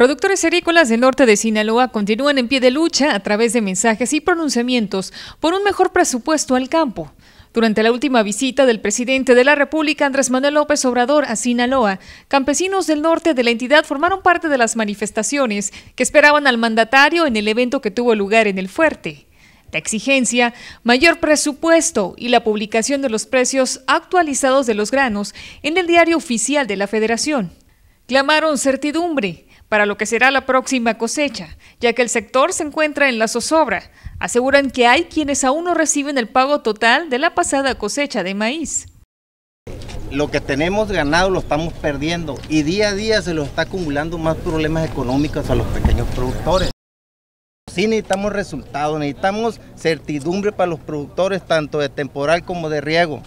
Productores agrícolas del norte de Sinaloa continúan en pie de lucha a través de mensajes y pronunciamientos por un mejor presupuesto al campo. Durante la última visita del presidente de la República, Andrés Manuel López Obrador, a Sinaloa, campesinos del norte de la entidad formaron parte de las manifestaciones que esperaban al mandatario en el evento que tuvo lugar en el fuerte. La exigencia, mayor presupuesto y la publicación de los precios actualizados de los granos en el diario oficial de la Federación. Clamaron certidumbre, para lo que será la próxima cosecha, ya que el sector se encuentra en la zozobra. Aseguran que hay quienes aún no reciben el pago total de la pasada cosecha de maíz. Lo que tenemos ganado lo estamos perdiendo y día a día se lo está acumulando más problemas económicos a los pequeños productores. Sí necesitamos resultados, necesitamos certidumbre para los productores tanto de temporal como de riego.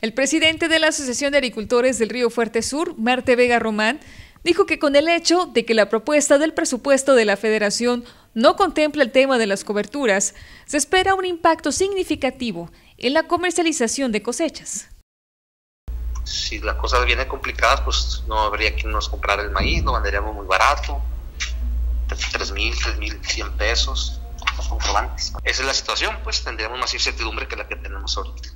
El presidente de la Asociación de Agricultores del Río Fuerte Sur, Marte Vega Román, dijo que con el hecho de que la propuesta del presupuesto de la federación no contempla el tema de las coberturas, se espera un impacto significativo en la comercialización de cosechas. Si las cosas vienen complicadas, pues no habría quien nos comprara el maíz, lo vendríamos muy barato, 3.000, 3.100 pesos, los comprobantes. Esa es la situación, pues tendríamos más incertidumbre que la que tenemos ahorita.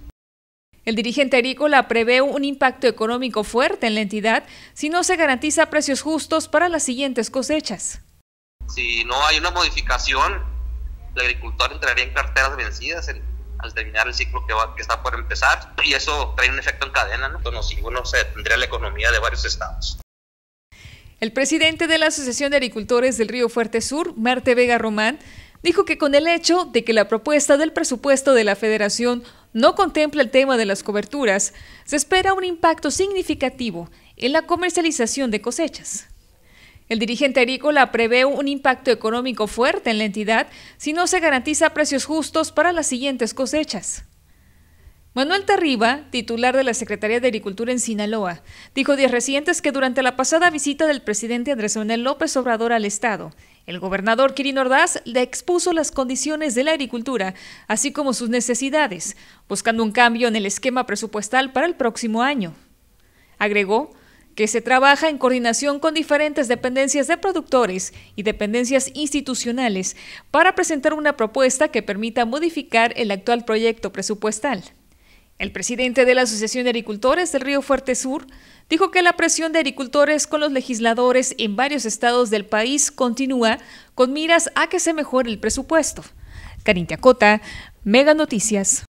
El dirigente agrícola prevé un impacto económico fuerte en la entidad si no se garantiza precios justos para las siguientes cosechas. Si no hay una modificación, el agricultor entraría en carteras vencidas al terminar el ciclo que, está por empezar y eso trae un efecto en cadena, ¿no? si no se tendría la economía de varios estados. El presidente de la Asociación de Agricultores del Río Fuerte Sur, Marte Vega Román, dijo que con el hecho de que la propuesta del presupuesto de la Federación no contempla el tema de las coberturas, se espera un impacto significativo en la comercialización de cosechas. El dirigente agrícola prevé un impacto económico fuerte en la entidad si no se garantiza precios justos para las siguientes cosechas. Manuel Tarriba, titular de la Secretaría de Agricultura en Sinaloa, dijo días recientes que durante la pasada visita del presidente Andrés Manuel López Obrador al Estado, el gobernador Kirin Ordaz le expuso las condiciones de la agricultura, así como sus necesidades, buscando un cambio en el esquema presupuestal para el próximo año. Agregó que se trabaja en coordinación con diferentes dependencias de productores y dependencias institucionales para presentar una propuesta que permita modificar el actual proyecto presupuestal. El presidente de la Asociación de Agricultores del Río Fuerte Sur dijo que la presión de agricultores con los legisladores en varios estados del país continúa con miras a que se mejore el presupuesto. Karin Cota, Mega Noticias.